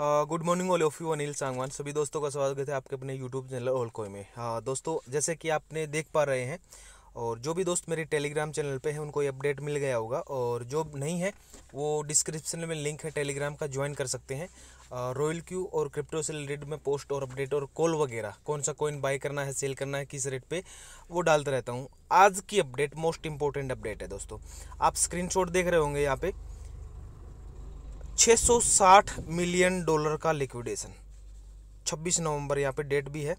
good morning all of you Anil Sangwan सभी दोस्तों का स्वागत है आपके अपने यूट्यूब चैनल ओलकोई में हाँ दोस्तों जैसे कि आपने देख पा रहे हैं और जो भी दोस्त मेरे टेलीग्राम चैनल पे हैं उनको ये अपडेट मिल गया होगा और जो नहीं है वो डिस्क्रिप्शन में लिंक है टेलीग्राम का ज्वाइन कर सकते हैं रॉयल क्यू और क्रिप्टो से रिलेटेड में पोस्ट और अपडेट और कॉल वगैरह कौन सा कॉइन बाय करना है सेल करना है किस रेट पे वो डालता रहता हूँ आज की अपडेट मोस्ट इंपॉर्टेंट अपडेट है दोस्तों आप स्क्रीनशॉट देख रहे होंगे यहाँ पे 660 मिलियन डॉलर का लिक्विडेशन 26 नवंबर यहाँ पे डेट भी है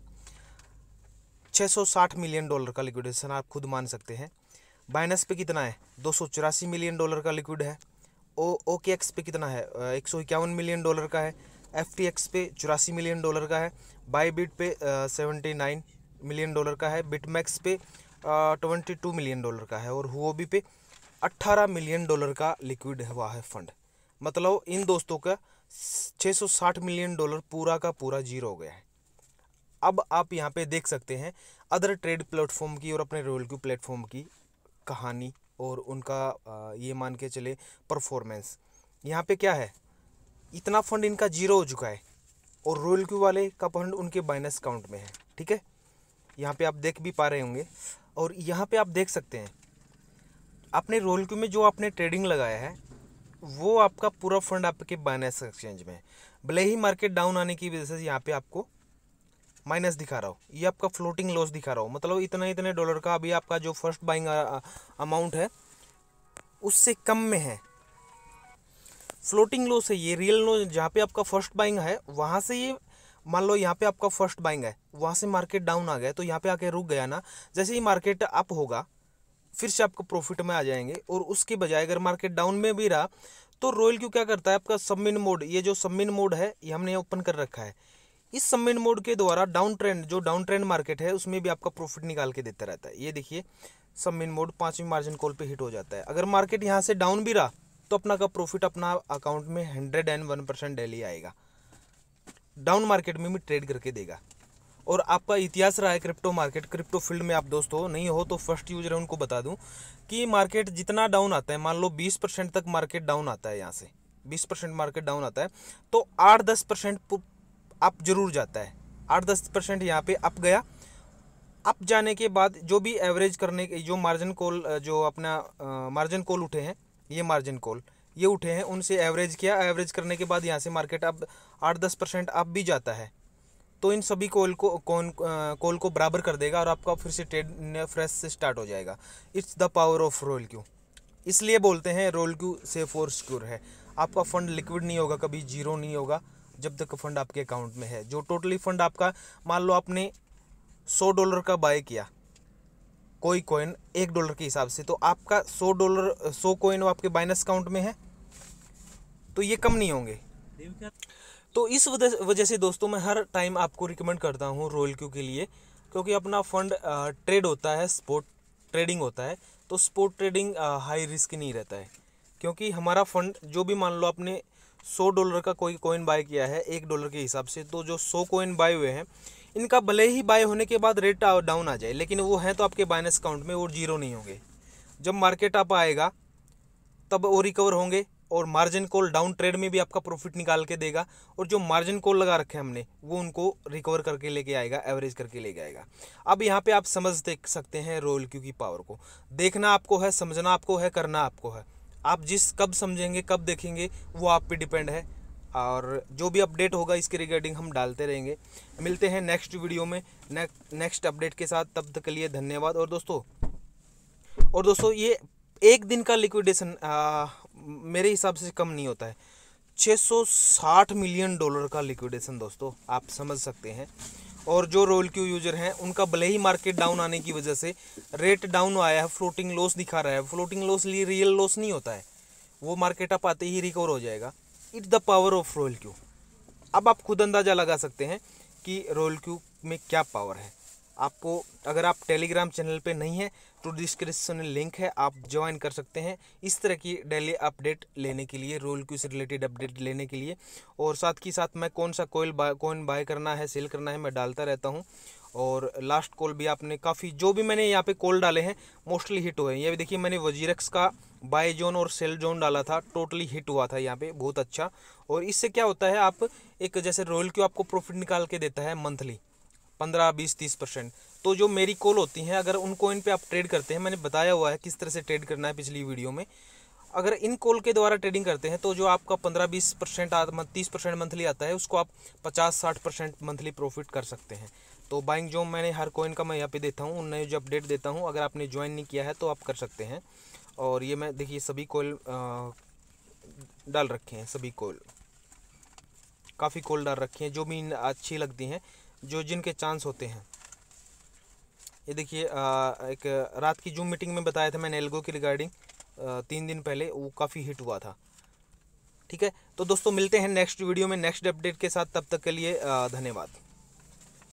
660 मिलियन डॉलर का लिक्विडेशन आप खुद मान सकते हैं बाइनस पे कितना है दो मिलियन डॉलर का लिक्विड है ओ ओ के एक्स पे कितना है एक मिलियन डॉलर का है एफ टी एक्स पे चौरासी मिलियन डॉलर का है बाई बिट पे सेवेंटी नाइन मिलियन डॉलर का है बिटमैक्स पे ट्वेंटी टू मिलियन डॉलर का है और हुओबी पे अट्ठारह मिलियन डॉलर का लिक्विड हुआ है फंड मतलब इन दोस्तों का 660 मिलियन डॉलर पूरा का पूरा जीरो हो गया है अब आप यहाँ पे देख सकते हैं अदर ट्रेड प्लेटफॉर्म की और अपने क्यू प्लेटफॉर्म की कहानी और उनका ये मान के चले परफॉर्मेंस यहाँ पे क्या है इतना फंड इनका जीरो हो चुका है और रोयल क्यू वाले का फंड उनके बाइनस काउंट में है ठीक है यहाँ पे आप देख भी पा रहे होंगे और यहाँ पे आप देख सकते हैं आपने रोयल क्यू में जो आपने ट्रेडिंग लगाया है वो आपका पूरा फंड आपके बाइनेंस एक्सचेंज में है भले ही मार्केट डाउन आने की वजह से यहाँ पे आपको माइनस दिखा रहा हो ये आपका फ्लोटिंग लॉस दिखा रहा हो मतलब इतना इतने डॉलर का अभी आपका जो फर्स्ट बाइंग अमाउंट है उससे कम में है फ्लोटिंग लॉस है ये रियल लॉस जहाँ पे आपका फर्स्ट बाइंग है वहाँ से ये मान लो यहाँ पे आपका फर्स्ट बाइंग है वहाँ से मार्केट डाउन आ गया तो यहाँ पे आके रुक गया ना जैसे ही मार्केट अप होगा फिर से आपको प्रॉफिट में आ जाएंगे और उसके बजाय अगर मार्केट डाउन में भी रहा तो रॉयल क्यू क्या करता है आपका सबमिन मोड ये जो सबमिन मोड है ये हमने ओपन कर रखा है इस सबमिन मोड के द्वारा डाउन ट्रेंड जो डाउन ट्रेंड मार्केट है उसमें भी आपका प्रॉफिट निकाल के देता रहता है ये देखिए सबमिन मोड पाँचवीं मार्जिन कॉल पर हिट हो जाता है अगर मार्केट यहाँ से डाउन भी रहा तो अपना का प्रॉफिट अपना अकाउंट में hundred and one percent daily आएगा डाउन मार्केट में भी ट्रेड करके देगा और आपका इतिहास रहा है क्रिप्टो मार्केट क्रिप्टो फील्ड में आप दोस्तों नहीं हो तो फर्स्ट यूजर है उनको बता दूं कि मार्केट जितना डाउन आता है मान लो 20 परसेंट तक मार्केट डाउन आता है यहाँ से 20 परसेंट मार्केट डाउन आता है तो आठ दस परसेंट आप जरूर जाता है आठ दस परसेंट यहाँ पे अप गया अप जाने के बाद जो भी एवरेज करने के जो मार्जिन कॉल जो अपना मार्जिन कॉल उठे हैं ये मार्जिन कॉल ये उठे हैं उनसे एवरेज किया एवरेज करने के बाद यहाँ से मार्केट अब आठ दस परसेंट अप भी जाता है तो इन सभी कोल को कौन कोल को बराबर कर देगा और आपका फिर से ट्रेड फ्रेश से स्टार्ट हो जाएगा it's the power of Royal Q इसलिए बोलते हैं रोल क्यू सेफ और सिक्योर है आपका फंड लिक्विड नहीं होगा कभी जीरो नहीं होगा जब तक फंड आपके अकाउंट में है जो टोटली फंड आपका मान लो आपने सौ डॉलर का बाय किया कोई कोइन एक डॉलर के हिसाब से तो आपका सौ डॉलर सौ कोइन आपके बाइनस अकाउंट में है तो ये कम नहीं होंगे तो इस वजह से दोस्तों मैं हर टाइम आपको रिकमेंड करता हूँ रॉयल क्यू के लिए क्योंकि अपना फंड ट्रेड होता है स्पोर्ट ट्रेडिंग होता है तो स्पोर्ट ट्रेडिंग हाई रिस्क नहीं रहता है क्योंकि हमारा फंड जो भी मान लो आपने सौ डॉलर का कोई कॉइन बाय किया है एक डॉलर के हिसाब से तो जो सौ कॉइन बाय हुए हैं इनका भले ही बाय होने के बाद रेट डाउन आ जाए लेकिन वो हैं तो आपके बाइनेस अकाउंट में वो जीरो नहीं होंगे जब मार्केट आप आएगा तब वो रिकवर होंगे और मार्जिन कॉल डाउन ट्रेड में भी आपका प्रॉफिट निकाल के देगा और जो मार्जिन कॉल लगा रखे हमने वो उनको रिकवर करके लेके आएगा एवरेज करके लेके आएगा अब यहाँ पे आप समझ देख सकते हैं रोयल क्यू की पावर को देखना आपको है समझना आपको है करना आपको है आप जिस कब समझेंगे कब देखेंगे वो आप पे डिपेंड है और जो भी अपडेट होगा इसके रिगार्डिंग हम डालते रहेंगे मिलते हैं नेक्स्ट वीडियो में नेक्स्ट अपडेट के साथ तब तक के लिए धन्यवाद और दोस्तों और दोस्तों ये एक दिन का लिक्विडेशन मेरे हिसाब से कम नहीं होता है 660 मिलियन डॉलर का लिक्विडेशन दोस्तों आप समझ सकते हैं और जो रोयल क्यू यूजर हैं उनका भले ही मार्केट डाउन आने की वजह से रेट डाउन आया है फ्लोटिंग लॉस दिखा रहा है फ्लोटिंग लॉस लिए रियल लॉस नहीं होता है वो मार्केट अप आते ही रिकवर हो जाएगा it the power of Royal Q अब आप खुद अंदाज़ा लगा सकते हैं कि रोयल क्यू में क्या पावर है आपको अगर आप टेलीग्राम चैनल पे नहीं है तो डिस्क्रिप्शन में लिंक है आप ज्वाइन कर सकते हैं इस तरह की डेली अपडेट लेने के लिए रोल क्यू से रिलेटेड अपडेट लेने के लिए और साथ ही साथ मैं कौन सा कोयल बाय कॉइन बाय करना है सेल करना है मैं डालता रहता हूँ और लास्ट कॉल भी आपने काफ़ी जो भी मैंने यहाँ पे कॉल डाले हैं मोस्टली हिट हुए हैं ये भी देखिए मैंने वजीरक्स का बाय जोन और सेल जोन डाला था टोटली हिट हुआ था यहाँ पे बहुत अच्छा और इससे क्या होता है आप एक जैसे रोयल क्यू आपको प्रॉफिट निकाल के देता है मंथली पंद्रह बीस तीस परसेंट तो जो मेरी कॉल होती हैं अगर उन कॉइन पे आप ट्रेड करते हैं मैंने बताया हुआ है किस तरह से ट्रेड करना है पिछली वीडियो में अगर इन कॉल के द्वारा ट्रेडिंग करते हैं तो जो आपका पंद्रह बीस परसेंट तीस परसेंट मंथली आता है उसको आप पचास साठ परसेंट मंथली प्रॉफिट कर सकते हैं तो बाइंग जो मैंने हर कॉइन का मैं यहाँ पे देता हूँ नए जो अपडेट देता हूँ अगर आपने ज्वाइन नहीं किया है तो आप कर सकते हैं और ये मैं देखिए सभी कॉल डाल रखे हैं सभी कॉल काफ़ी कॉल डाल रखे हैं जो भी अच्छी लगती हैं जो जिनके चांस होते हैं ये देखिए एक रात की जूम मीटिंग में बताया था मैंने एल्गो की रिगार्डिंग तीन दिन पहले वो काफ़ी हिट हुआ था ठीक है तो दोस्तों मिलते हैं नेक्स्ट वीडियो में नेक्स्ट अपडेट के साथ तब तक के लिए धन्यवाद